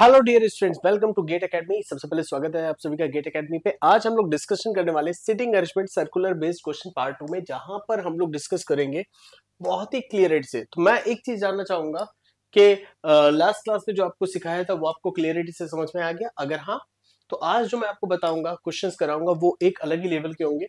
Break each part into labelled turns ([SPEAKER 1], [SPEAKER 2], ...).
[SPEAKER 1] Hello dear students welcome to GATE Academy सबसे पहले स्वागत है आप सभी का गेट एकेडमी पे आज हम लोग डिस्कशन करने वाले sitting arrangement circular based question part two में जहां पर हम लोग डिस्कस करेंगे बहुत ही क्लियर क्लियरिटी से तो मैं एक चीज जानना चाहूंगा कि लास्ट क्लास में जो आपको सिखाया था वो आपको क्लियरिटी से समझ में आ गया अगर हाँ तो आज जो मैं आपको बताऊंगा क्वेश्चन कराऊंगा वो एक अलग ही लेवल के होंगे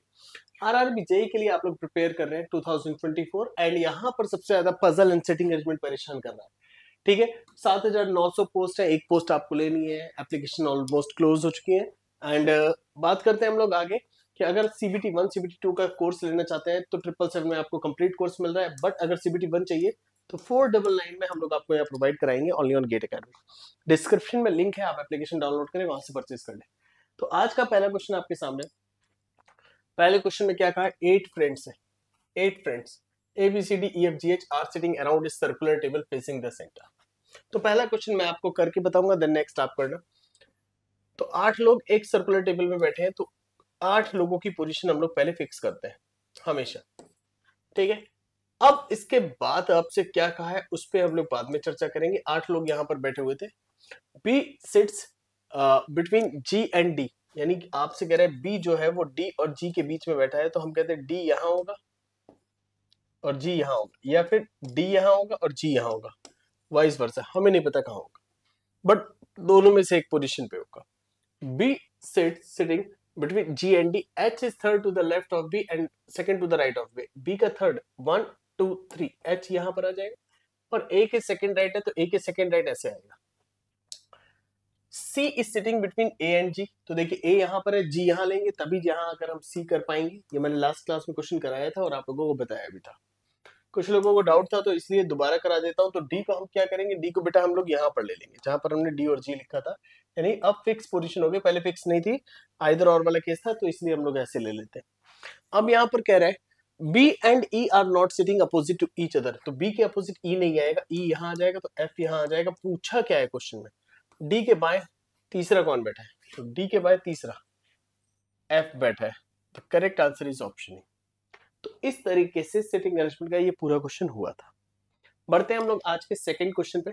[SPEAKER 1] आर आर बी जेई के लिए आप लोग प्रिपेयर कर रहे हैं 2024 एंड यहाँ पर सबसे ज्यादा पजल एंड सिटिंग अरेंजमेंट परेशान कर रहा है ठीक है सात हजार नौ सौ पोस्ट है एक पोस्ट आपको लेनी है एप्लीकेशन ऑलमोस्ट क्लोज हो चुकी है एंड uh, बात करते हैं हम लोग आगे कि अगर सीबीटी वन सीबीटी टू का कोर्स लेना चाहते हैं तो ट्रिपल सेवन में आपको कंप्लीट कोर्स मिल रहा है बट अगर सीबीटी वन चाहिए तो फोर डबल नाइन में हम लोग आपको यहाँ प्रोवाइड कराएंगे only on GATE Academy description में लिंक है आप एप्लीकेशन डाउनलोड करें वहां से परचेज कर लें तो आज का पहला क्वेश्चन आपके सामने पहले क्वेश्चन में क्या कहा एट फ्रेंड्स है eight friends A B C D E F G H are sitting around circular table facing the centre तो पहला क्वेश्चन मैं आपको करके बताऊंगा देन नेक्स्ट आप करना तो आठ लोग एक सर्कुलर टेबल में बैठे हैं तो आठ लोगों की पोजिशन हम लोग पहले फिक्स करते हैं हमेशा ठीक है अब इसके बाद आपसे क्या कहा है उस पर हम लोग बाद में चर्चा करेंगे आठ लोग यहाँ पर बैठे हुए थे B sits between G and D यानी आपसे कह रहे हैं बी जो है वो डी और जी के बीच में बैठा है तो हम कहते हैं डी यहां होगा और जी यहां होगा या फिर डी यहां होगा और जी यहां होगा वाइस वर्सा हमें नहीं पता कहाँ होगा बट दोनों में से एक पोजिशन पे होगा B set sitting between G and D H is third to the left of B and second to the right of B B का third one two three H यहां पर आ जाएगा और ए के सेकेंड राइट है तो ए के सेकेंड राइट ऐसे आएगा C is sitting between A and G तो देखिए ए यहाँ पर है जी यहाँ लेंगे तभी यहां अगर हम सी कर पाएंगे ये मैंने लास्ट क्लास में क्वेश्चन कराया था और आप लोगों को बताया भी था कुछ लोगों को डाउट था तो इसलिए दोबारा करा देता हूँ तो डी को हम क्या करेंगे डी को बेटा हम लोग यहाँ पर ले लेंगे जहां पर हमने डी और जी लिखा था यानी अब फिक्स पोजिशन हो गई पहले फिक्स नहीं थी आइधर और वाला केस था तो इसलिए हम लोग ऐसे ले लेते हैं अब यहाँ पर कह रहे हैं B and E are not sitting opposite to each other तो B के अपोजिट e नहीं आएगा e यहाँ आ जाएगा तो F यहाँ आ जाएगा पूछा क्या है क्वेश्चन में D के बाय तीसरा कौन बैठा है तो D के बाय तीसरा F बैठा है तो correct answer is option E तो इस तरीके से सिटिंग अरेंजमेंट का ये पूरा क्वेश्चन हुआ था बढ़ते हैं हम लोग आज के सेकेंड क्वेश्चन पे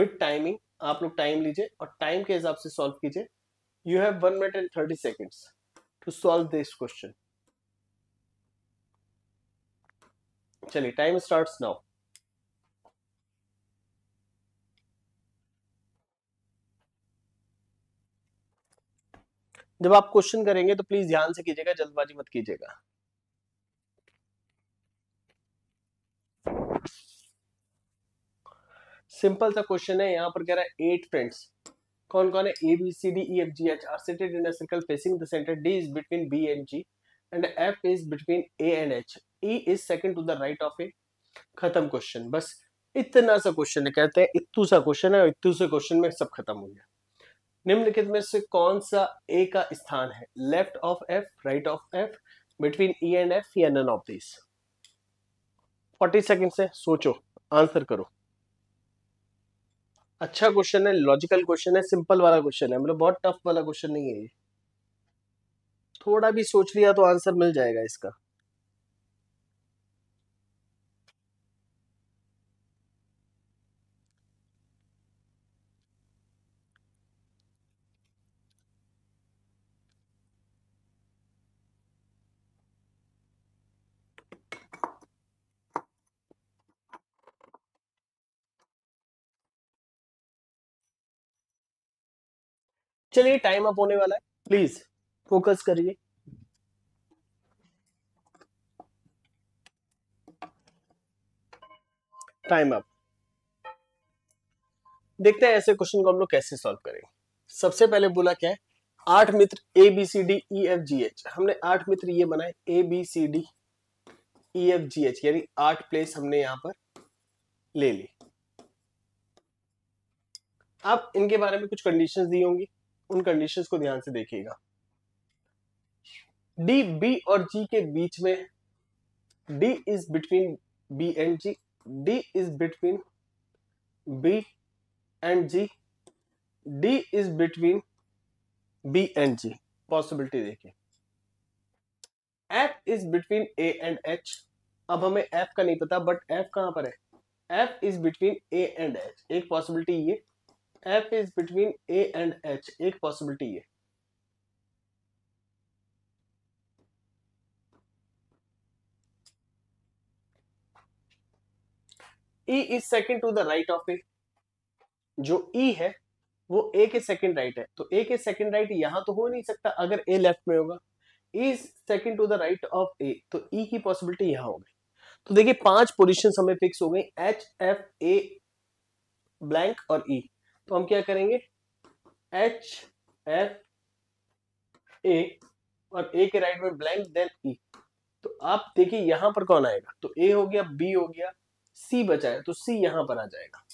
[SPEAKER 1] विद टाइमिंग आप लोग टाइम लीजिए और टाइम के हिसाब से सॉल्व कीजिए you have one minute and thirty seconds to solve this question चलिए टाइम स्टार्ट नाउ जब आप क्वेश्चन करेंगे तो प्लीज ध्यान से कीजिएगा जल्दबाजी मत कीजिएगा सिंपल सा क्वेश्चन है यहाँ पर कह रहा है एट फ्रेंड्स कौन कौन है A B C D E F G H are seated in circle facing the centre D is between B and G and F is between A and H E is second to the right of A खत्म question बस इतना सा question है कहते हैं इतू सा question है और इतू से क्वेश्चन में सब खत्म हो गया निम्नलिखित में से कौन सा ए का स्थान है left of F right of F between E and F या नन ऑफ दिस 40 सेकंड से सोचो आंसर करो अच्छा क्वेश्चन है लॉजिकल क्वेश्चन है सिंपल वाला क्वेश्चन है मतलब बहुत टफ वाला क्वेश्चन नहीं है ये थोड़ा भी सोच लिया तो आंसर मिल जाएगा इसका चलिए टाइम अप होने वाला है प्लीज फोकस करिए टाइम अप देखते हैं ऐसे क्वेश्चन को हम लोग कैसे सॉल्व करेंगे सबसे पहले बोला क्या है आठ मित्र A B C D E F G H हमने आठ मित्र ये बनाए A B C D E F G H यानी आठ प्लेस हमने यहां पर ले ली आप इनके बारे में कुछ कंडीशंस दी होंगी उन कंडीशंस को ध्यान से देखिएगा डी बी और जी के बीच में D is between B and G D is between B and G D is between B and G possibility देखिए F is between A and H अब हमें एफ का नहीं पता बट एफ कहां पर है F is between A and H एक पॉसिबिलिटी ये F is between A and H एक पॉसिबिलिटी है E is second to the right of A जो e है वो ए के सेकेंड राइट है तो ए के सेकेंड राइट यहां तो हो नहीं सकता अगर ए लेफ्ट में होगा E is second to the right of A तो e की पॉसिबिलिटी यहां होगी तो देखिए पांच पोजिशन हमें फिक्स हो गई एच एफ ए ब्लैंक और ई e. तो हम क्या करेंगे एच एफ ए और ए के राइट में ब्लैंक देन ई तो आप देखिए यहां पर कौन आएगा तो ए हो गया बी हो गया सी बचा है तो सी यहां पर आ जाएगा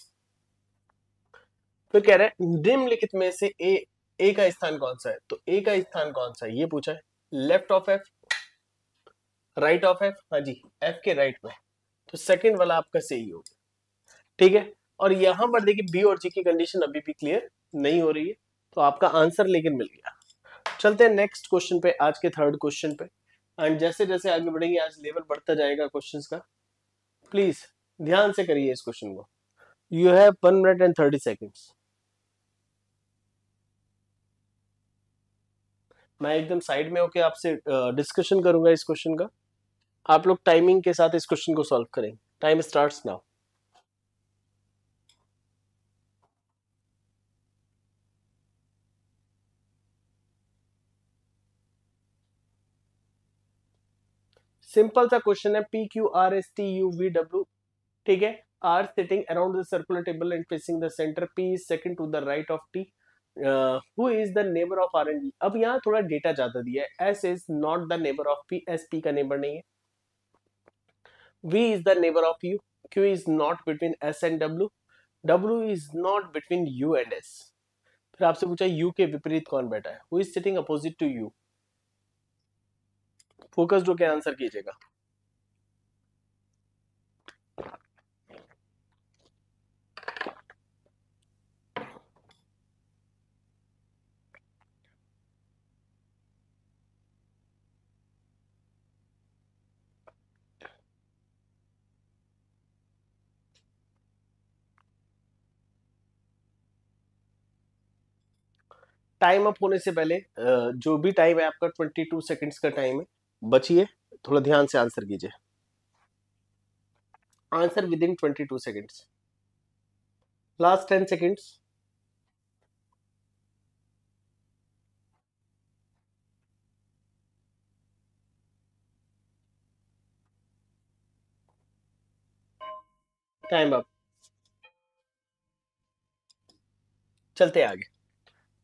[SPEAKER 1] फिर कह रहे हैं निम्नलिखित में से ए ए का स्थान कौन सा है तो ए का स्थान कौन सा है ये पूछा है left of F right of F हाँ जी एफ के राइट में तो सेकंड वाला आपका सही हो गया ठीक है और यहां पर देखिए बी और जी की कंडीशन अभी भी क्लियर नहीं हो रही है तो आपका आंसर लेकिन मिल गया चलते हैं नेक्स्ट क्वेश्चन पे आज के थर्ड क्वेश्चन पे एंड जैसे जैसे आगे बढ़ेंगे आज लेवल बढ़ता जाएगा क्वेश्चंस का प्लीज ध्यान से करिए इस क्वेश्चन को you have one minute and thirty seconds मैं एकदम साइड में होके आपसे डिस्कशन करूंगा इस क्वेश्चन का आप लोग टाइमिंग के साथ इस क्वेश्चन को सॉल्व करेंगे टाइम स्टार्ट नाउ सिंपल सा क्वेश्चन है P Q R S T U V W ठीक है are sitting around the circular table and facing the centre P is second to the right of T who is the neighbour of R and G अब यहाँ थोड़ा data ज्यादा दिया है S is not the neighbour of P S P का neighbour नहीं है V is the neighbour of U Q is not between S and W W is not between U and S फिर आपसे पूछा U के विपरीत कौन बैठा है who is sitting opposite to U focus जो क्या आंसर कीजिएगा टाइम अप होने से पहले जो भी टाइम है आपका 22 सेकंड्स का टाइम है बचिए थोड़ा ध्यान से आंसर कीजिए answer within twenty two seconds last ten seconds time up चलते आगे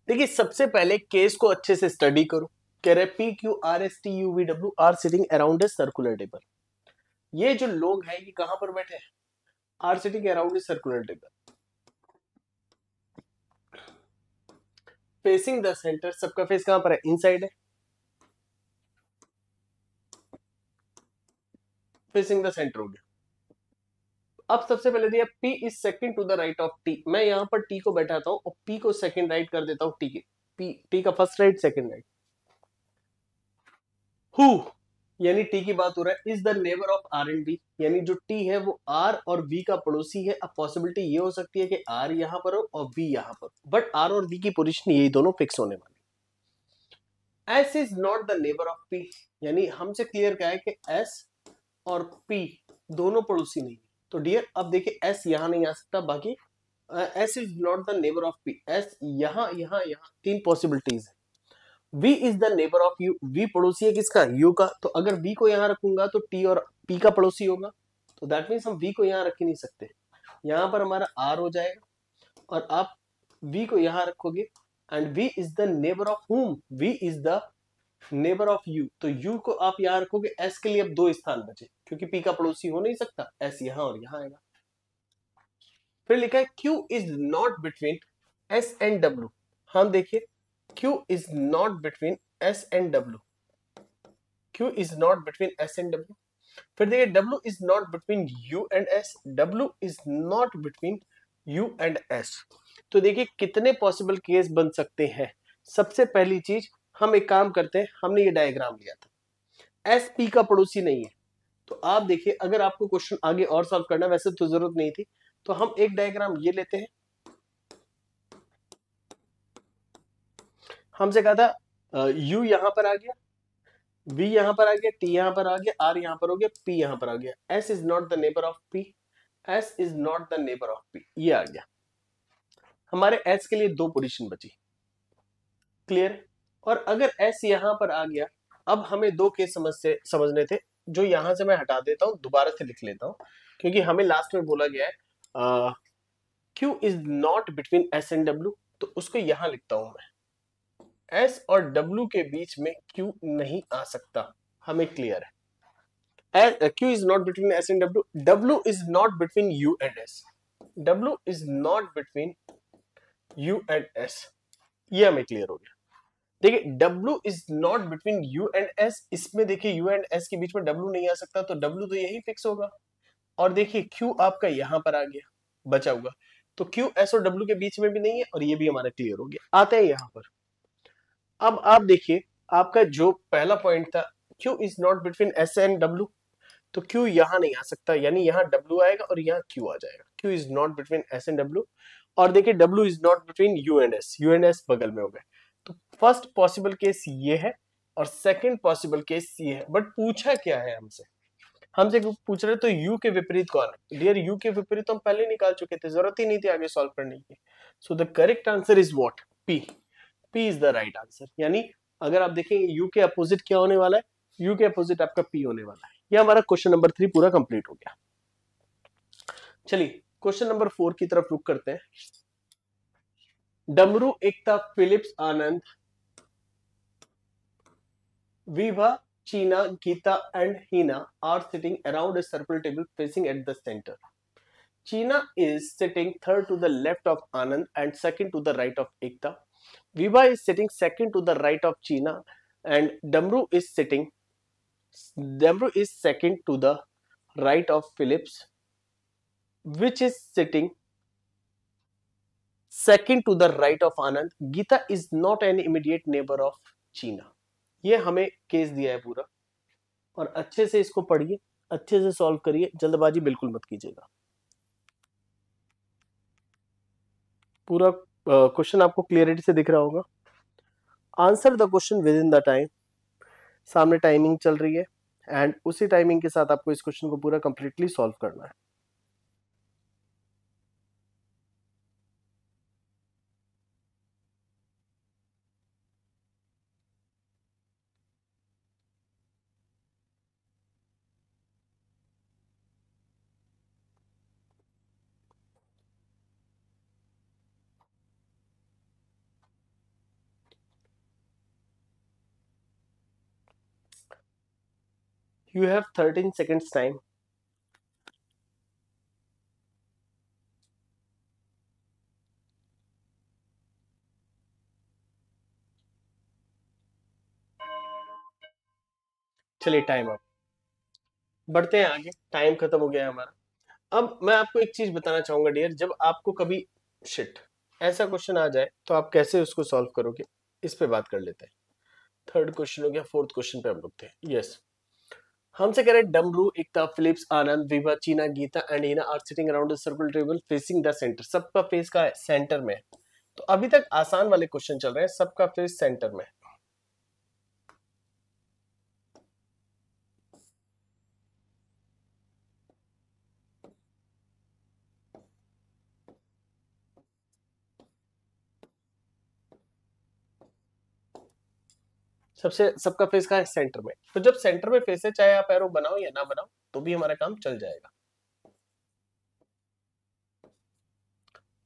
[SPEAKER 1] देखिए सबसे पहले केस को अच्छे से स्टडी करो कैरेपी Q R S T U V W are sitting around a circular table ये जो लोग हैं ये कहां पर बैठे हैं are sitting around a circular table facing the centre सबका फेस कहां पर है इनसाइड है फेसिंग द सेंटर हो गया अब सबसे पहले दिया P is second to the right of T मैं यहां पर T को बैठाता हूं और P को सेकंड राइट कर देता हूं T के P T का first right second right who यानी टी की बात हो रहा है is the neighbour of R and B यानी जो टी है वो आर और बी का पड़ोसी है अब पॉसिबिलिटी ये हो सकती है कि आर यहां पर हो और बी यहां पर बट आर और बी की पोजिशन यही दोनों फिक्स होने वाली S is not the neighbour of P यानी हमसे क्लियर क्या है कि एस और पी दोनों पड़ोसी नहीं तो डियर अब देखिए एस यहां नहीं आ सकता बाकी S is not the neighbour of P S यहां यहां यहां तीन पॉसिबिलिटीज है v is the neighbour of u v पड़ोसी है किसका u का तो अगर v को यहाँ रखूंगा तो t और p का पड़ोसी होगा तो दैट मीन्स हम v को यहाँ रख ही नहीं सकते यहाँ पर हमारा r हो जाएगा और आप v को यहाँ रखोगे and v is the neighbour of home v is the neighbour of u तो u को आप यहाँ रखोगे s के लिए अब दो स्थान बचे क्योंकि p का पड़ोसी हो नहीं सकता s यहाँ और यहाँ आएगा फिर लिखा है q is not between s and w हम देखिए Q is not between S and W. Q is not between S and W. फिर देखिए W is not between U and S. W is not between U and S. तो देखिए कितने possible case बन सकते हैं सबसे पहली चीज हम एक काम करते हैं हमने ये डायग्राम लिया था एस पी का पड़ोसी नहीं है तो आप देखिए अगर आपको क्वेश्चन आगे और सॉल्व करना वैसे तो जरूरत नहीं थी तो हम एक डायग्राम ये लेते हैं हमसे कहा था यू यहाँ पर आ गया वी यहाँ पर आ गया टी यहाँ पर आ गया आर यहाँ पर हो गया पी यहाँ पर आ गया S is not the neighbour of P S is not the neighbour of P ये आ गया हमारे एस के लिए दो पोजिशन बची क्लियर और अगर एस यहाँ पर आ गया अब हमें दो केस समझ से समझने थे जो यहाँ से मैं हटा देता हूँ दोबारा से लिख लेता हूँ क्योंकि हमें लास्ट में बोला गया है Q is not between S and W तो उसको यहाँ लिखता हूं मैं एस और डब्ल्यू के बीच में क्यू नहीं आ सकता हमें क्लियर है uh, Q is not between S and W. W is not between U and S. W is not between U and S. ये हमें क्लियर हो गया देखिए W is not between U and S. इसमें देखिए U and S के बीच में W नहीं आ सकता तो W तो यही फिक्स होगा और देखिए Q आपका यहां पर आ गया बचा हुआ तो Q S और W के बीच में भी नहीं है और ये भी हमारा क्लियर हो गया आते हैं यहां पर अब आप देखिए आपका जो पहला पॉइंट था Q is not between S and W तो क्यू यहाँ नहीं आ सकता यानी यहाँ डब्ल्यू आएगा और यहाँ क्यू आ जाएगा Q is not between S and W और देखिए W is not between U and S U and S बगल में हो गए तो फर्स्ट पॉसिबल केस ये है और सेकेंड पॉसिबल केस ये है बट पूछा क्या है हमसे हमसे पूछ रहे तो यू के विपरीत कौन है डियर यू के विपरीत तो हम पहले निकाल चुके थे जरूरत ही नहीं थी आगे सॉल्व करने की so the correct answer is what P P is the right answer यानी अगर आप देखेंगे यू के अपोजिट क्या होने वाला है यू के अपोजिट आपका पी होने वाला है ये हमारा क्वेश्चन नंबर थ्री पूरा कंप्लीट हो गया चलिए क्वेश्चन नंबर फोर की तरफ रुक करते हैं डमरू एकता Philips Anand Vibha Cheena Geeta and Heena are sitting around circular table facing at the centre Cheena is sitting third to the left of Anand and second to the right of Ekta Viva is sitting second to the right of China and Damru is sitting Damru is second to the right of Philips which is sitting second to the right of Anand. Gita is not an immediate neighbor of China. ये हमें case दिया है पूरा और अच्छे से इसको पढ़िए अच्छे से सॉल्व करिए जल्दबाजी बिल्कुल मत कीजिएगा पूरा क्वेश्चन आपको क्लियरिटी से दिख रहा होगा answer the question within the time सामने टाइमिंग चल रही है एंड उसी टाइमिंग के साथ आपको इस क्वेश्चन को पूरा कंप्लीटली सॉल्व करना है you have 13 seconds time चलिए टाइम अप बढ़ते हैं आगे टाइम खत्म हो गया है हमारा अब मैं आपको एक चीज बताना चाहूंगा डियर जब आपको कभी शिट ऐसा क्वेश्चन आ जाए तो आप कैसे उसको सॉल्व करोगे इस पे बात कर लेते हैं थर्ड क्वेश्चन हो गया फोर्थ क्वेश्चन पे हम रुकते हैं यस हमसे कह रहे हैं डमरू एकता Philips Anand Viva Cheena Geeta and Ina are sitting around the circle table facing the centre सबका फेस का है सेंटर में तो अभी तक आसान वाले क्वेश्चन चल रहे हैं सबका फेस सेंटर में सबसे सबका फेस कहा है सेंटर में तो जब सेंटर में फेस है चाहे आप एरो बनाओ या ना बनाओ तो भी हमारा काम चल जाएगा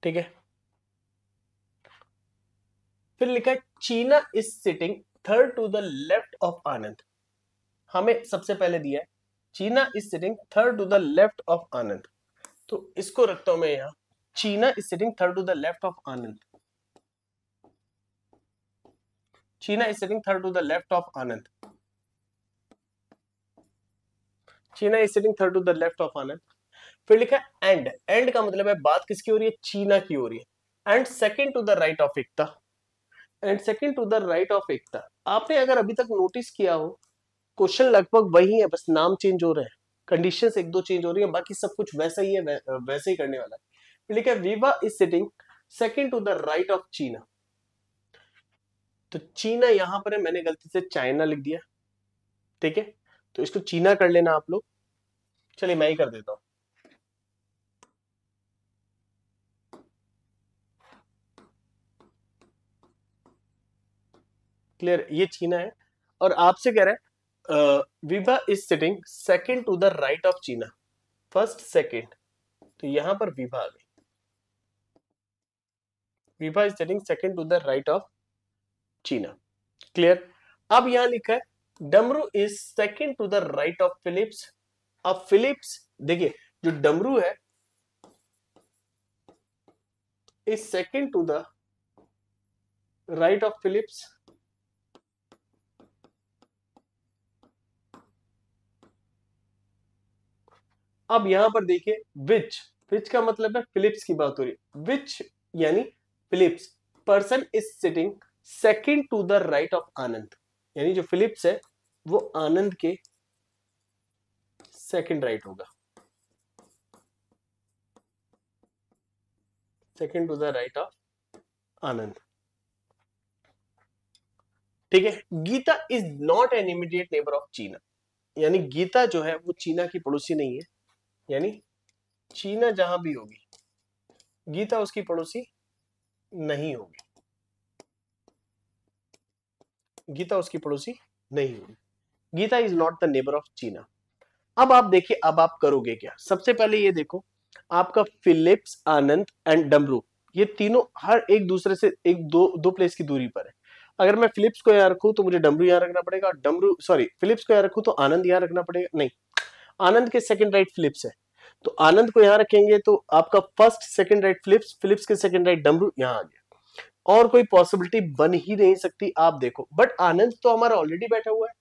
[SPEAKER 1] ठीक है फिर लिखा है Cheena is sitting third to the left of Anand हमें सबसे पहले दिया है Cheena is sitting third to the left of Anand तो इसको रखता हूं मैं यहां Cheena is sitting third to the left of Anand China is sitting third to the left of Anand. चीना is sitting third to the left of Anand. फिर लिखा and and का मतलब है बात किसकी हो रही है चीना की हो रही है and second to the right of Ekta and second to the right of Ekta आपने अगर अभी तक नोटिस किया हो क्वेश्चन लगभग वही है बस नाम चेंज हो रहे हैं कंडीशंस एक दो चेंज हो रही है बाकी सब कुछ वैसा ही है वै, वैसे ही करने वाला है फिर लिखा है Viva is sitting second to the right of Cheena तो चीना यहां पर है मैंने गलती से चाइना लिख दिया ठीक है तो इसको चीना कर लेना आप लोग चलिए मैं ही कर देता हूं क्लियर ये चीना है और आपसे कह रहा है Vibha is sitting second to the right of Cheena first second तो यहां पर विभा आ गई Vibha is sitting second to the right of Cheena clear अब यहां लिखा है Damru is second to the right of Philips अब फिलिप्स देखिए जो डमरू है is second to the right of Philips अब यहां पर देखिए विच विच का मतलब है फिलिप्स की बात हो रही है विच यानी Philips person is sitting second to the right of Anand यानी जो फिलिप्स है वो आनंद के सेकेंड राइट होगा second to the right of Anand ठीक है Geeta is not an immediate neighbour of Cheena यानी गीता जो है वो चीना की पड़ोसी नहीं है यानी चीना जहां भी होगी गीता उसकी पड़ोसी नहीं होगी गीता उसकी पड़ोसी नहीं हुई Geeta is not the neighbour of Cheena अब आप देखिए अब आप करोगे क्या सबसे पहले ये देखो आपका फिलिप्स आनंद एंड डमरू ये तीनों हर एक दूसरे से एक दो दो प्लेस की दूरी पर है अगर मैं फिलिप्स को यहाँ रखू तो मुझे डमरू यहाँ रखना पड़ेगा डमरू सॉरी फिलिप्स को यहाँ रखू तो आनंद यहाँ रखना पड़ेगा नहीं आनंद के सेकंड राइट फिलिप्स है तो आनंद को यहाँ रखेंगे तो आपका first second right Philips Philips के सेकंड राइट डमरू यहाँ आ गया और कोई पॉसिबिलिटी बन ही नहीं सकती आप देखो बट आनंद तो हमारा ऑलरेडी बैठा हुआ है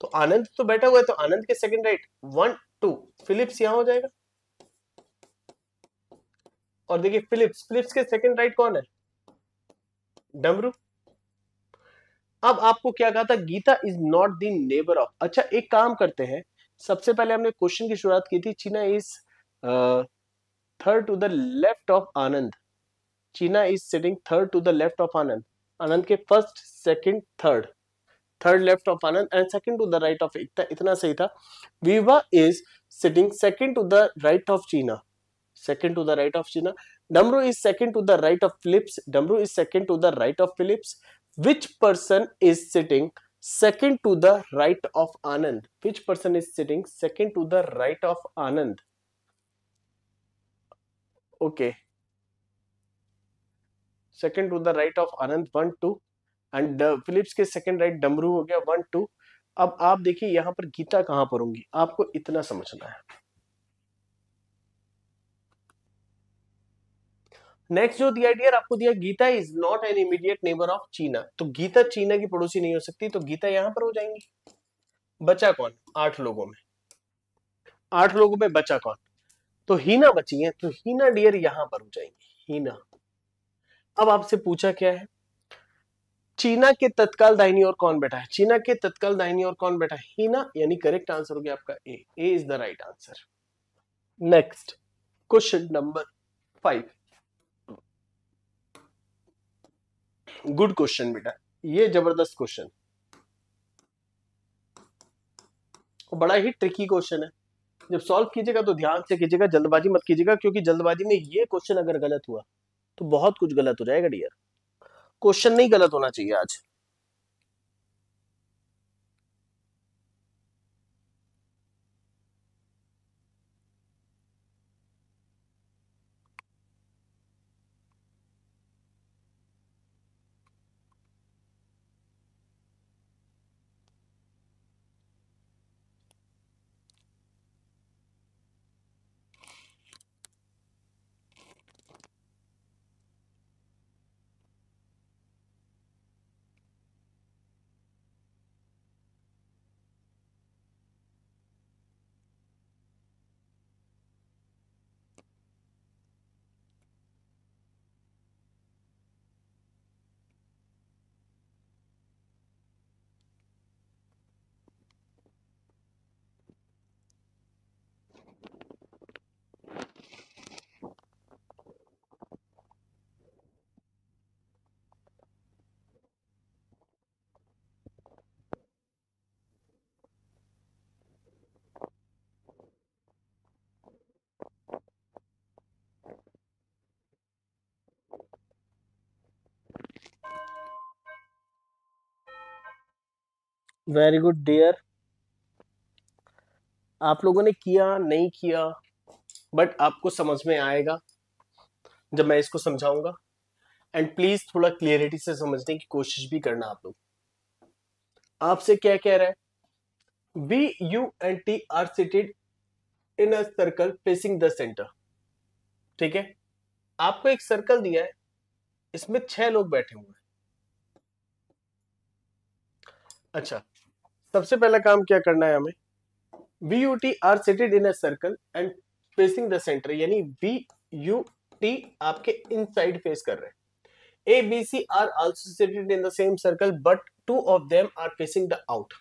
[SPEAKER 1] तो आनंद तो बैठा हुआ है तो आनंद के second right one two Philips यहां हो जाएगा और देखिए फिलिप्स फिलिप्स के सेकंड राइट कौन है डमरू अब आपको क्या कहा था Geeta is not the neighbour of अच्छा एक काम करते हैं सबसे पहले हमने क्वेश्चन की शुरुआत की थी Cheena is third to the left of Anand Cheena is sitting third to the left of Anand Anand के first second third third left of Anand and second to the right of इतना इतना सही था Vibha is sitting second to the right of Cheena second to the right of Cheena Damru is second to the right of Philips Damru is second to the right of Philips which person is sitting second to the right of Anand which person is sitting second to the right of Anand okay okay. Second to the right of Anant one two and Philips के second right Damru हो गया one two अब आप देखिए यहां पर गीता कहां पर होंगी आपको इतना समझना है नेक्स्ट जो दिया डियर आपको दिया Geeta is not an immediate neighbour of Cheena तो गीता चीना की पड़ोसी नहीं हो सकती तो गीता यहां पर हो जाएंगी बचा कौन आठ लोगों में आठ लोगों में बचा कौन तो हीना बची है तो हीना डियर यहां पर हो जाएंगी हीना अब आपसे पूछा क्या है चीना के तत्काल दाहिनी ओर कौन बैठा है चीना के तत्काल दाहिनी ओर कौन बैठा है हीना यानी करेक्ट आंसर हो गया आपका A A is the right answer next question number five good question बेटा ये जबरदस्त क्वेश्चन बड़ा ही ट्रिकी क्वेश्चन है जब सॉल्व कीजिएगा तो ध्यान से कीजिएगा जल्दबाजी मत कीजिएगा क्योंकि जल्दबाजी में ये क्वेश्चन अगर गलत हुआ तो बहुत कुछ गलत हो जाएगा डियर क्वेश्चन नहीं गलत होना चाहिए आज वेरी गुड डियर आप लोगों ने किया नहीं किया बट आपको समझ में आएगा जब मैं इसको समझाऊंगा एंड प्लीज थोड़ा क्लियरिटी से समझने की कोशिश भी करना आप लोग आपसे क्या कह रहा है V U and T are seated in a circle facing the centre ठीक है आपको एक सर्कल दिया है इसमें छह लोग बैठे हुए हैं अच्छा सबसे पहला काम क्या करना है हमें V U T are seated in a circle and facing the centre यानी वी यू टी आपके इन साइड फेस कर रहे हैं A, B, C are also situated in the same circle, but two of them are facing the out.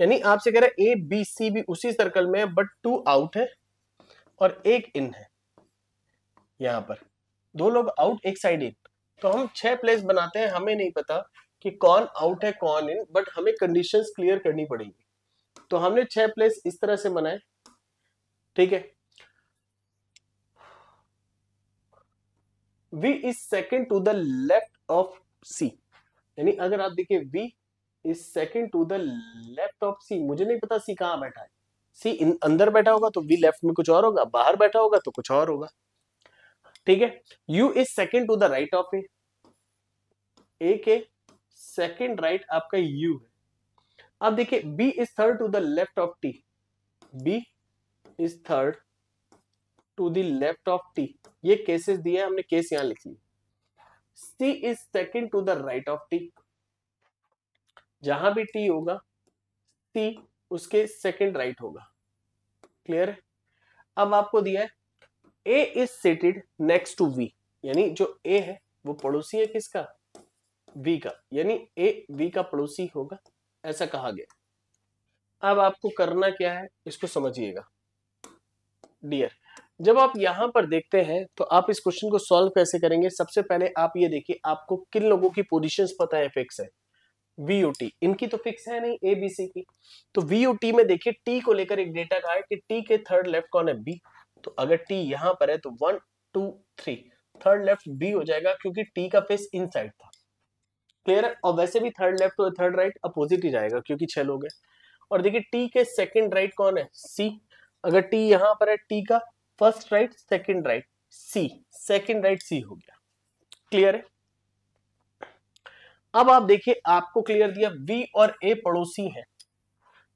[SPEAKER 1] यानी आपसे कह रहा है ए बी सी भी उसी सर्कल में है बट टू आउट है और एक इन है यहां पर दो लोग आउट एक साइड इन तो हम छह प्लेस बनाते हैं हमें नहीं पता कि कौन आउट है कौन इन बट हमें कंडीशन क्लियर करनी पड़ेगी तो हमने छह प्लेस इस तरह से बनाए ठीक है V is second to the left of C यानी अगर आप देखिए V is second to the left of C मुझे नहीं पता सी कहां बैठा है सी इन, अंदर बैठा होगा तो वी लेफ्ट में कुछ और होगा बाहर बैठा होगा तो कुछ और होगा ठीक है U is second to the right of A के सेकेंड राइट आपका यू है अब देखिए B is third to the left of T B is third to the left of T ये केसेस दिए हमने केस यहां लिख लिया C is second to the right of T जहां भी टी होगा सी उसके सेकेंड राइट right होगा क्लियर है अब आपको दिया है A is settled next to V यानी जो ए है वो पड़ोसी है किसका वी का यानी ए वी का पड़ोसी होगा ऐसा कहा गया अब आपको करना क्या है इसको समझिएगा डियर जब आप यहां पर देखते हैं तो आप इस क्वेश्चन को सॉल्व कैसे करेंगे सबसे पहले आप ये देखिए आपको किन लोगों की पोजीशंस पता है फिक्स है वीओटी इनकी तो फिक्स है नहीं एबीसी की तो वीओटी में देखिए टी को लेकर एक डेटा कहा है कि टी के थर्ड लेफ्ट कौन है बी तो अगर टी यहां पर है तो one two three third left B हो जाएगा क्योंकि टी का फेस इनसाइड था क्लियर है और वैसे भी थर्ड लेफ्ट और थर्ड राइट अपोजिट ही जाएगा क्योंकि छह लोग हैं और देखिए टी के सेकंड राइट कौन है सी अगर टी यहां पर है टी का first right second right C second right C हो गया क्लियर है अब आप देखिए आपको क्लियर दिया वी और ए पड़ोसी हैं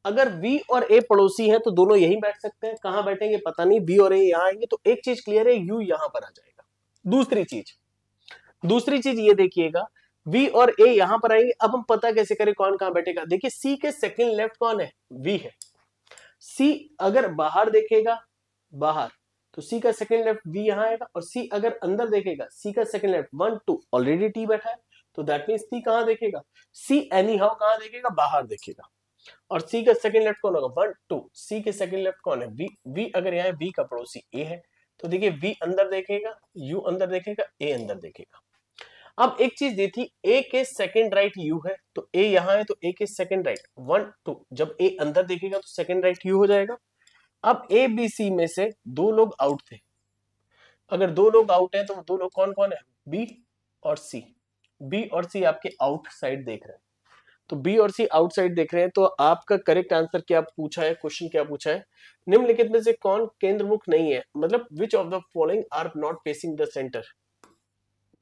[SPEAKER 1] अगर वी और ए पड़ोसी हैं तो दोनों यही बैठ सकते हैं कहां बैठेंगे पता नहीं वी और ए यहां आएंगे तो एक चीज क्लियर है यू यहां पर आ जाएगा दूसरी चीज दूसरी चीज ये देखिएगा V और A यहां पर आएंगे अब हम पता कैसे करें कौन कहां बैठेगा देखिए C के सेकंड लेफ्ट कौन है V है C अगर बाहर देखेगा बाहर तो C का सेकंड लेफ्ट V यहां आएगा और C अगर अंदर देखेगा C का second left one two already T बैठा है तो दैट मीन सी कहां देखेगा सी एनी हाउ कहां देखेगा बाहर देखेगा और सी का सेकंड लेफ्ट कौन होगा वन टू सी के सेकंड लेफ्ट कौन है वी वी अगर यहाँ वी का पड़ोसी ए है तो देखिए वी अंदर देखेगा यू अंदर देखेगा ए अंदर देखेगा अब एक चीज दी थी ए के सेकंड राइट यू है तो ए यहां है तो ए के सेकंड राइट वन टू जब ए अंदर देखेगा तो सेकंड राइट यू हो जाएगा अब ए बी सी में से दो लोग आउट थे अगर दो लोग आउट हैं तो दो लोग कौन कौन है बी और सी बी और सी आपके आउट साइड देख रहे हैं तो बी और सी आउट साइड देख रहे हैं तो आपका करेक्ट आंसर क्या पूछा है क्वेश्चन क्या पूछा है निम्नलिखित में से कौन केंद्रमुख नहीं है मतलब which of the following are not facing the centre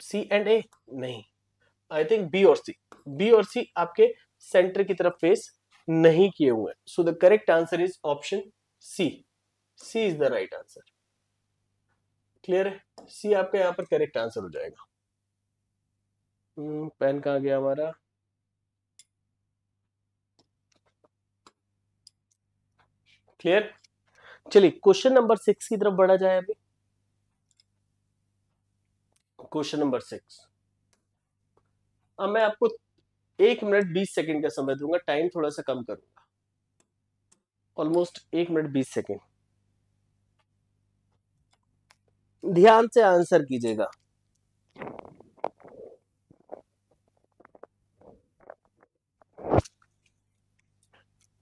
[SPEAKER 1] C and A नहीं आई थिंक बी और सी बी और सी आपके सेंटर की तरफ फेस नहीं किए हुए so the correct answer is option C C is the right answer clear है सी आपके यहां पर करेक्ट आंसर हो जाएगा पेन hmm, कहा गया हमारा क्लियर चलिए क्वेश्चन नंबर सिक्स की तरफ बढ़ा जाए अभी क्वेश्चन नंबर सिक्स अब मैं आपको एक मिनट बीस सेकंड का समय दूंगा टाइम थोड़ा सा कम करूंगा ऑलमोस्ट एक मिनट बीस सेकंड ध्यान से आंसर कीजिएगा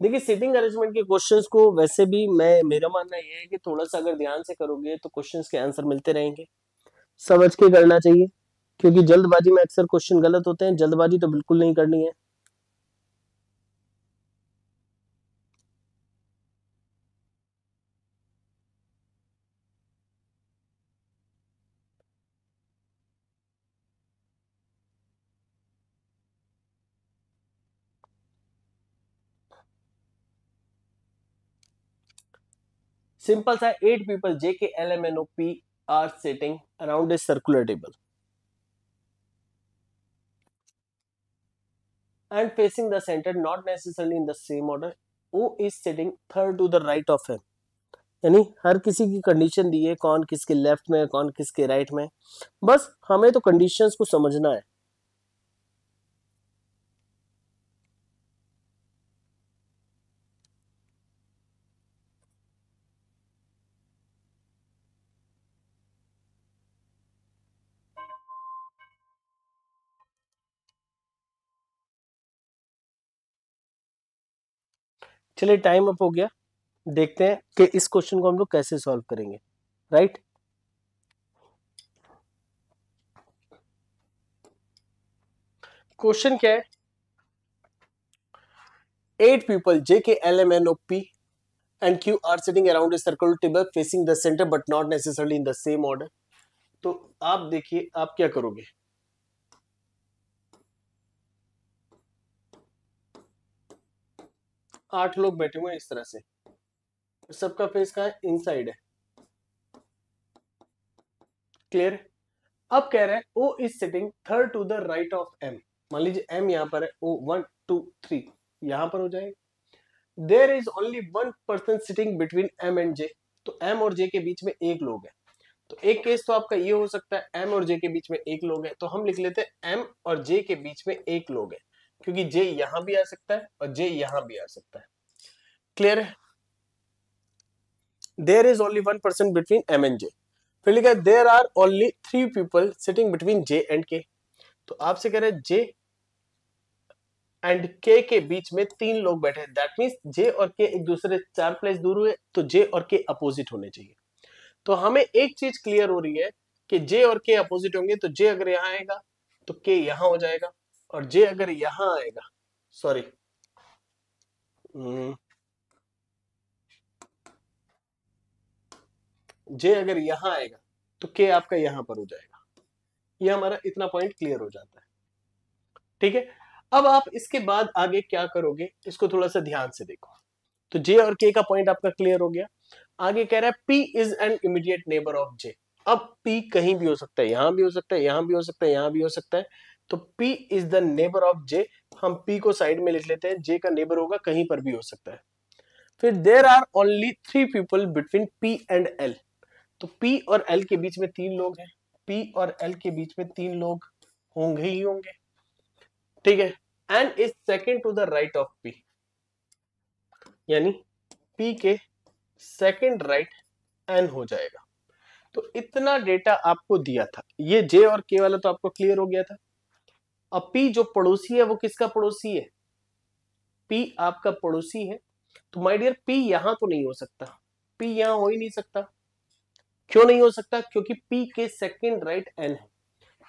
[SPEAKER 1] देखिए सिटिंग अरेंजमेंट के क्वेश्चंस को वैसे भी मैं मेरा मानना यह है कि थोड़ा सा अगर ध्यान से करोगे तो क्वेश्चंस के आंसर मिलते रहेंगे समझ के करना चाहिए क्योंकि जल्दबाजी में अक्सर क्वेश्चन गलत होते हैं जल्दबाजी तो बिल्कुल नहीं करनी है सिंपल सा eight people J K L M N O P are sitting around a circular table and facing the center not necessarily in the same order who is sitting third to the right of him यानी हर किसी की condition दी है कौन किसके left में कौन किसके right में बस हमें तो कंडीशंस को समझना है चलिए टाइम अप हो गया देखते हैं कि इस क्वेश्चन को हम लोग कैसे सॉल्व करेंगे राइट क्वेश्चन क्या है eight people J K L M N O P and Q are sitting around circular table facing the centre but not necessarily in the same order तो आप देखिए आप क्या करोगे आठ लोग बैठे हुए हैं इस तरह से सबका फेस का इनसाइड है क्लियर अब कह रहे हैं O is sitting third to the right of M मान लीजिए एम यहां पर है ओ वन टू थ्री यहां पर हो जाए there is only one person sitting between M and J तो एम और जे के बीच में एक लोग है तो एक केस तो आपका ये हो सकता है एम और जे के बीच में एक लोग है तो हम लिख लेते हैं एम और जे के बीच में एक लोग है क्योंकि जे यहां भी आ सकता है और जे यहां भी आ सकता है क्लियर है there is only one person between M and J फिर लिखा है there are only three people sitting between J and K तो आपसे कह रहे हैं जे एंड के के बीच में तीन लोग बैठे हैं दैट मीन्स जे और के एक दूसरे चार प्लेस दूर हुए तो जे और के अपोजिट होने चाहिए तो हमें एक चीज क्लियर हो रही है कि जे और के अपोजिट होंगे तो जे अगर यहां आएगा तो के यहां हो जाएगा और जे अगर यहां आएगा सॉरी हम्म। जे अगर यहां आएगा तो के आपका यहां पर हो जाएगा ये हमारा इतना पॉइंट क्लियर हो जाता है ठीक है अब आप इसके बाद आगे क्या करोगे इसको थोड़ा सा ध्यान से देखो तो जे और के का पॉइंट आपका क्लियर हो गया आगे कह रहा है P is an immediate neighbour of J अब पी कहीं भी हो सकता है यहां भी हो सकता है यहां भी हो सकता है यहां भी हो सकता है तो P is the neighbour of J हम P को साइड में लिख लेते हैं J का नेबर होगा कहीं पर भी हो सकता है फिर there are only three people between P and L तो P और L के बीच में तीन लोग हैं P और L के बीच में तीन लोग होंगे ही होंगे ठीक है and is second to the right of P यानी P के सेकेंड राइट एन हो जाएगा तो इतना डेटा आपको दिया था ये जे और के वाला तो आपको क्लियर हो गया था अब पी जो पड़ोसी है वो किसका पड़ोसी है पी आपका पड़ोसी है तो माय डियर पी यहां तो नहीं हो सकता पी यहां हो ही नहीं सकता क्यों नहीं हो सकता क्योंकि पी के सेकंड राइट एन है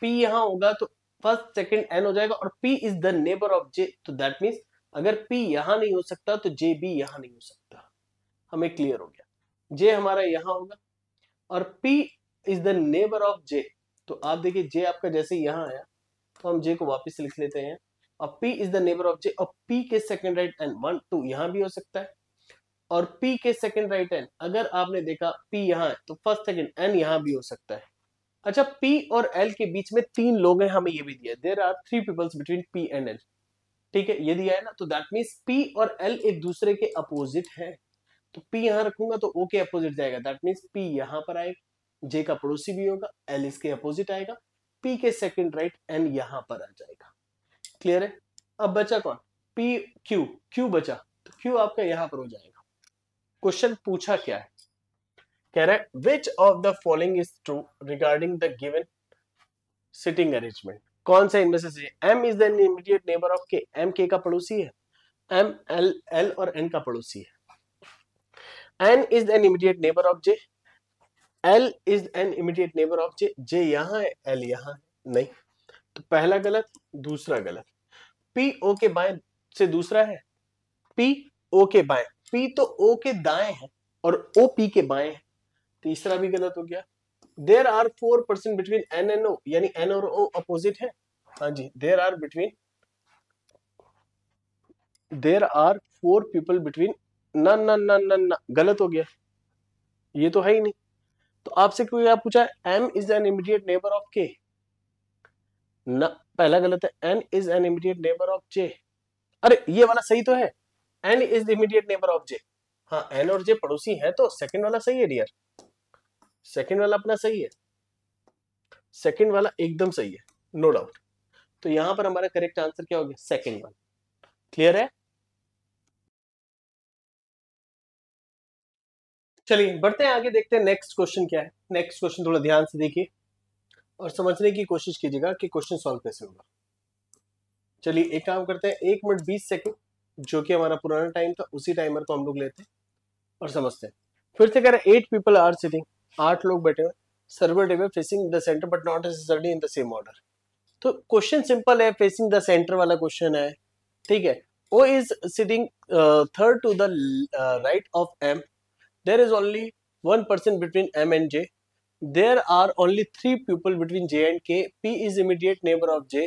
[SPEAKER 1] पी यहां होगा तो फर्स्ट सेकंड एन हो जाएगा और P is the neighbour of J तो दैट मीन अगर पी यहां नहीं हो सकता तो जे भी यहां नहीं हो सकता हमें क्लियर हो गया जे हमारा यहां होगा और P is the neighbour of J तो आप देखिए जे आपका जैसे यहां आया तो हम जे को वापस लिख लेते हैं अब P is the neighbour of J अब पी के second right and one two यहाँ भी हो सकता है और पी के सेकेंड राइट एंड अगर आपने देखा पी है तो फर्स्ट सेकेंड एन यहाँ भी हो सकता है अच्छा पी और एल के बीच में तीन लोग हैं हमें ये भी दिया there are three peoples between P and L ठीक है ये दिया है ना तो दैट मीन्स पी और एल एक दूसरे के अपोजिट है तो पी यहाँ रखूंगा तो ओ के अपोजिट जाएगा दैट मीन्स पी यहाँ पर आएगा जे का पड़ोसी भी होगा एल इसके अपोजिट आएगा पी के सेकंड राइट एन यहां पर आ जाएगा क्लियर है अब बचा कौन पी क्यू क्यू बचा तो क्यू आपका यहां पर हो जाएगा क्वेश्चन पूछा क्या है कह रहा है which of the following is true regarding the given sitting arrangement कौन सा इनमें से M is the immediate neighbour of K M K का पड़ोसी है एम एल एल और एन का पड़ोसी है N is the immediate neighbour of J L is an immediate neighbour of J J यहां है एल यहां है नहीं तो पहला गलत दूसरा गलत पी ओ के बाएं से दूसरा है पी ओ के बाएं पी तो ओ के दाएं है और ओ पी के बाएं है तीसरा भी गलत हो गया there are four persons between N N O यानी एन और ओ अपोजिट है हाँ जी there are between there are four people between न न ना ना गलत हो गया ये तो है ही नहीं तो आपसे आप पूछा M is an immediate neighbour of K ना पहला गलत है N is an immediate neighbour of J अरे ये वाला सही तो है N is immediate neighbour of J हाँ एन और जे पड़ोसी है तो सेकंड वाला सही है डियर सेकंड वाला अपना सही है सेकंड वाला एकदम सही है नो no डाउट तो यहां पर हमारा करेक्ट आंसर क्या हो गया सेकेंड वाला क्लियर है चलिए बढ़ते हैं आगे देखते हैं नेक्स्ट क्वेश्चन क्या है नेक्स्ट क्वेश्चन थोड़ा ध्यान से देखिए और समझने की कोशिश कीजिएगा कि क्वेश्चन सॉल्व कैसे होगा चलिए एक काम करते हैं एक मिनट बीस सेकंड जो कि हमारा पुराना टाइम था उसी टाइमर को हम लोग लेते हैं और समझते हैं फिर से कह रहे एट पीपल आर सिटिंग आठ लोग बैठे हुए सर्वर डे facing the centre but not necessarily in the same order तो क्वेश्चन सिंपल है फेसिंग द सेंटर वाला क्वेश्चन है ठीक है O is sitting third to the right of M there is only one person between M and J. There are only three people between J and K. P is immediate neighbor of J.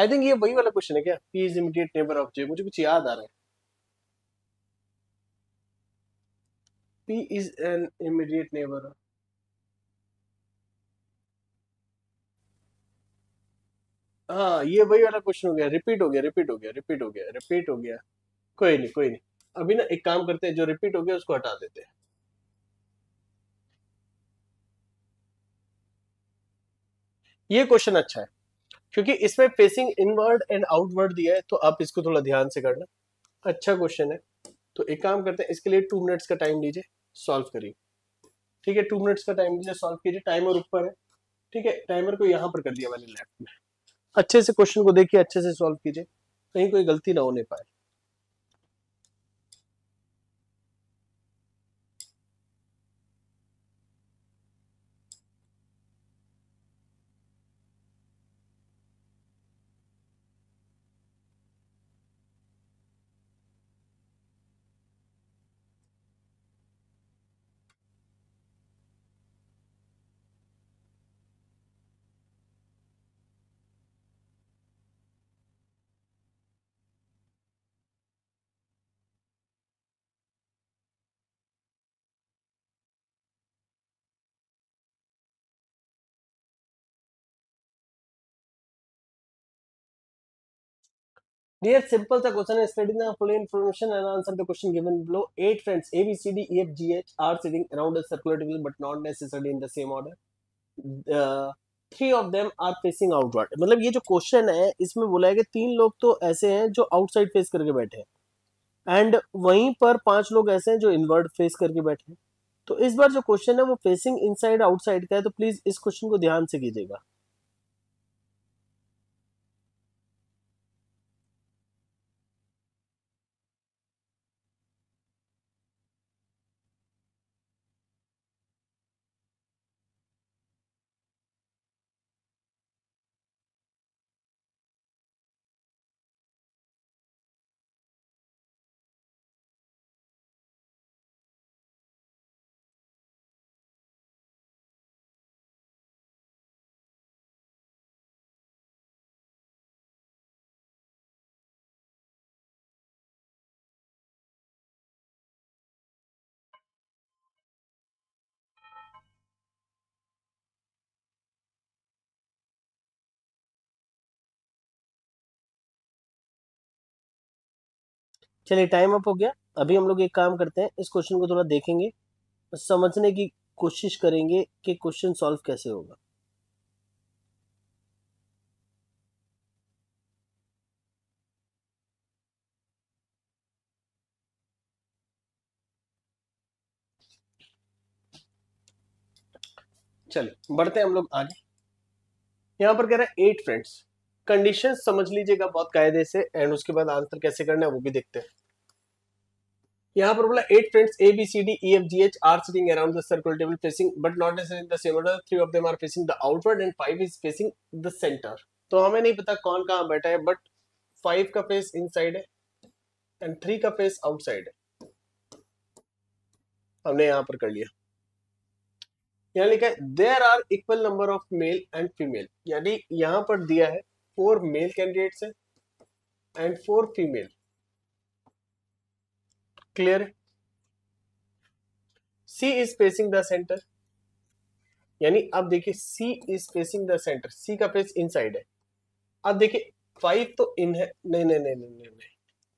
[SPEAKER 1] i think ye wahi wala question hai kya P is immediate neighbor of J. mujhe kuch yaad aa raha hai P is an immediate neighbor हाँ ये वही वाला question हो गया repeat हो गया repeat हो गया रिपीट हो गया रिपीट हो गया कोई नहीं कोई नहीं अभी ना एक काम करते हैं जो रिपीट हो गया उसको हटा देते हैं ये क्वेश्चन अच्छा है क्योंकि इसमें फेसिंग इनवर्ड एंड आउटवर्ड दिया है तो आप इसको थोड़ा ध्यान से करना अच्छा क्वेश्चन है तो एक काम करते हैं इसके लिए टू मिनट्स का टाइम लीजिए सॉल्व करिए ठीक है टू मिनट्स का टाइम लीजिए सॉल्व कीजिए टाइमर ऊपर है ठीक है टाइमर को यहाँ पर कर दिया मैंने लेफ्ट में अच्छे से क्वेश्चन को देखिए अच्छे से सॉल्व कीजिए कहीं कोई गलती ना होने पाए Dear, simple the question is studying the full information and answer the question given below. Eight friends A, B, C, D, E, F, G, H are sitting around a circular table but not necessarily in the same order. Uh, three of them are facing outward मतलब ये जो question है इसमें बोला है कि तीन लोग तो ऐसे हैं जो आउटसाइड फेस करके बैठे हैं एंड वहीं पर पांच लोग ऐसे हैं जो इनवर्ड फेस करके बैठे हैं तो इस बार जो क्वेश्चन है वो फेसिंग इनसाइड आउटसाइड का है तो प्लीज इस क्वेश्चन को ध्यान से कीजिएगा चलिए टाइम अप हो गया अभी हम लोग एक काम करते हैं इस क्वेश्चन को थोड़ा देखेंगे समझने की कोशिश करेंगे कि क्वेश्चन सॉल्व कैसे होगा चलिए बढ़ते हैं हम लोग आगे यहां पर कह रहा है एट फ्रेंड्स कंडीशन समझ लीजिएगा बहुत कायदे से एंड उसके बाद आंसर कैसे करना है वो भी देखते हैं यहाँ पर बोला eight friends A B C D E F G H are sitting around the circular table facing but not in the same order three of them are facing the outward and five is facing the centre तो हमें नहीं पता कौन कहाँ बैठा है but five का face inside है एंड थ्री का फेस आउटसाइड है हमने यहाँ पर कर लिया यहाँ लिखा है there are equal number of male and female यानी यहाँ पर दिया है फोर मेल कैंडिडेट्स हैं and four female clear C is facing the centre यानी अब देखिए C is facing the centre C का फेस इन साइड है अब देखिए फाइव तो इन है नहीं नहीं नहीं नहीं नहीं नहीं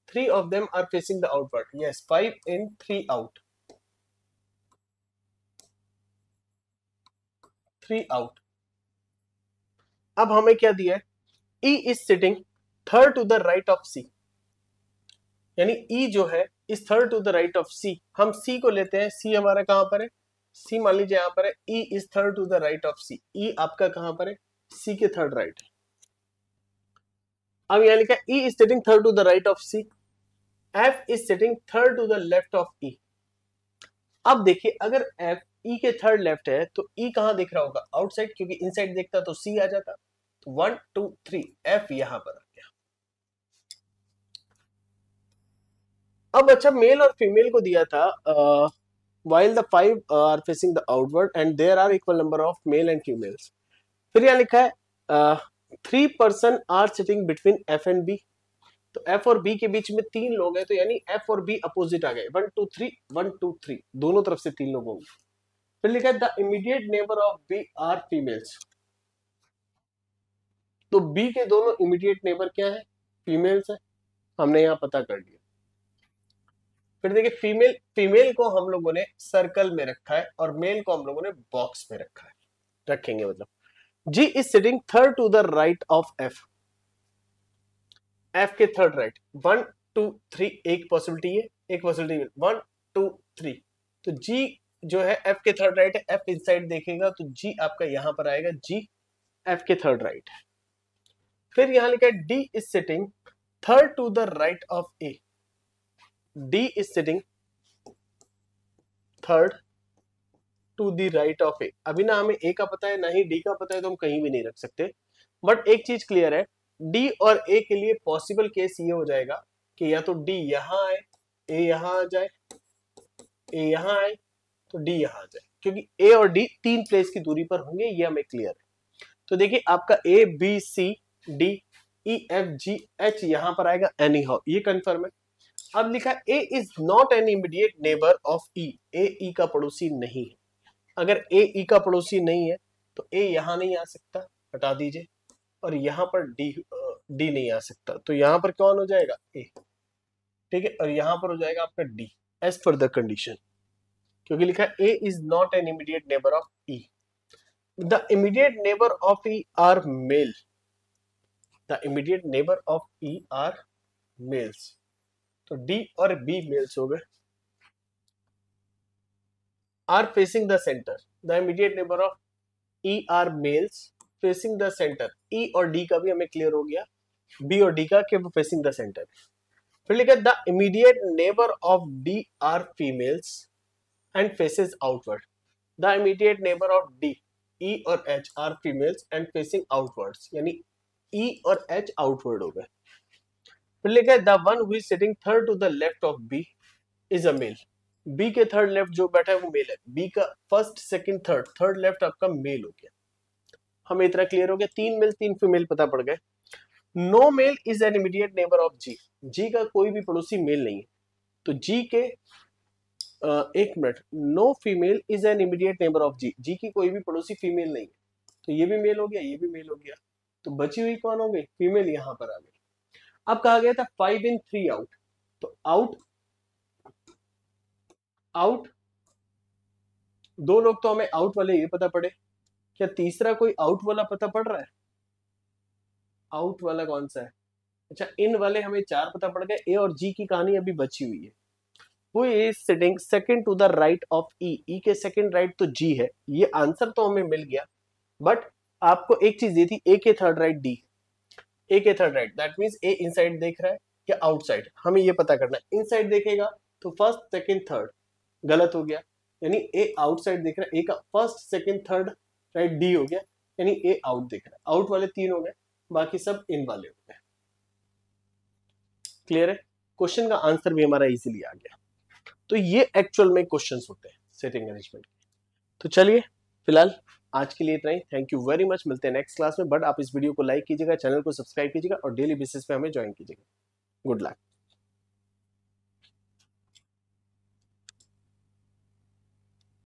[SPEAKER 1] three of them are facing the outward yes five in three out three out अब हमें क्या दिया है E is sitting third to the right of C यानी ई e जो है इस third to the right of C हम सी को लेते हैं सी हमारा कहां पर है सी मान लीजिए यहां पर है E is third to the right of C E आपका कहां पर है सी के थर्ड राइट है अब यहां लिखा E is sitting third to the right of C F is sitting third to the left of E अब देखिए अगर एफ ई e के थर्ड लेफ्ट है तो ई e कहां दिख रहा होगा आउटसाइड क्योंकि इनसाइड देखता तो सी आ जाता वन टू थ्री एफ यहां पर अब अच्छा मेल और फीमेल को दिया था while the five are facing the outward and there are equal number of male and females फिर यहाँ लिखा है three person are sitting between F and B तो एफ और बी के बीच में तीन लोग हैं तो यानी एफ और बी अपोजिट आ गए one two three one two three दोनों तरफ से तीन लोग होंगे फिर लिखा है the immediate neighbour of B are females तो बी के दोनों इमीडिएट नेबर क्या है फीमेल्स है हमने यहां पता कर लिया फिर देखिए फीमेल फीमेल को हम लोगों ने सर्कल में रखा है और मेल को हम लोगों ने बॉक्स में रखा है रखेंगे मतलब G is sitting third to the right of F F के third right one two three एक पॉसिबिलिटी है एक पॉसिबिलिटी वन टू थ्री तो जी जो है एफ के थर्ड राइट है एफ इनसाइड देखेगा तो जी आपका यहां पर आएगा जी एफ के थर्ड राइट है फिर यहां लिखा है D is sitting third to the right of A D is sitting third to the right of A अभी ना हमें ए का पता है ना ही डी का पता है तो हम कहीं भी नहीं रख सकते बट एक चीज क्लियर है डी और ए के लिए पॉसिबल केस ये हो जाएगा कि या तो D यहां आए ए यहां आ जाए A यहां आए तो डी यहां आ जाए क्योंकि ए और डी तीन प्लेस की दूरी पर होंगे ये हमें क्लियर है तो देखिए आपका A B C D E, F G H यहां पर आएगा एनी हाउ ये कंफर्म है अब लिखा A is not an immediate neighbour of E A E का पड़ोसी नहीं है अगर ए ई e का पड़ोसी नहीं है तो ए यहां नहीं आ सकता हटा दीजिए और यहां पर डी डी नहीं आ सकता तो यहां पर कौन हो जाएगा ए ठीक है और यहां पर हो जाएगा आपका D as per the condition क्योंकि लिखा A is not an immediate neighbour of E the immediate neighbour of E are male the immediate neighbour of E are males तो डी और बी मेल्स हो गए are facing the centre the immediate neighbour of E are males facing the centre E और D का भी हमें clear हो गया बी और डी का कि वो फेसिंग द सेंटर फिर लिखा the immediate neighbour of D are females and faces outward the immediate neighbour of D E और H are females and facing outwards यानी ई e और एच आउटवर्ड हो गए फिर लिखा है the one who is sitting third to the left of B is a male B के third left जो बैठा है वो मेल है बी का first second third third left आपका मेल हो गया हमें इतना क्लियर हो गया तीन मेल तीन फीमेल पता पड़ गए no male is an immediate neighbour of G G का कोई भी पड़ोसी मेल नहीं है तो जी के uh, एक minute no female is an immediate neighbour of G G की कोई भी पड़ोसी फीमेल नहीं है तो ये भी मेल हो गया ये भी मेल हो गया तो बची हुई कौन हो गई फीमेल यहां पर आ गई अब कहा गया था फाइव इन थ्री आउट तो आउट आउट दो लोग तो हमें आउट वाले ये पता पड़े क्या तीसरा कोई आउट वाला पता पड़ रहा है आउट वाला कौन सा है अच्छा इन वाले हमें चार पता पड़ गए ए और जी की कहानी अभी बची हुई है वो is sitting second to the right of E E के सेकंड राइट तो जी है ये आंसर तो हमें मिल गया बट आपको एक चीज दी थी ए के थर्ड राइट डी ए के third right that mean A inside देख रहा है या आउटसाइड हमें ये पता करना है इनसाइड देखेगा तो फर्स्ट सेकेंड थर्ड गलत हो गया यानी ए आउटसाइड देख रहा है ए का first second third right D हो गया यानी ए आउट देख रहा है आउट वाले तीन हो गए बाकी सब इन वाले हो गए क्लियर है क्वेश्चन का आंसर भी हमारा इजीली आ गया तो ये एक्चुअल में क्वेश्चंस होते हैं सेटिंग अरेंजमेंट तो चलिए फिलहाल आज के लिए इतना ही थैंक यू वेरी मच मिलते हैं नेक्स्ट क्लास में बट आप इस वीडियो को लाइक कीजिएगा चैनल को सब्सक्राइब कीजिएगा और डेली बेसिस पे हमें ज्वाइन कीजिएगा गुड लक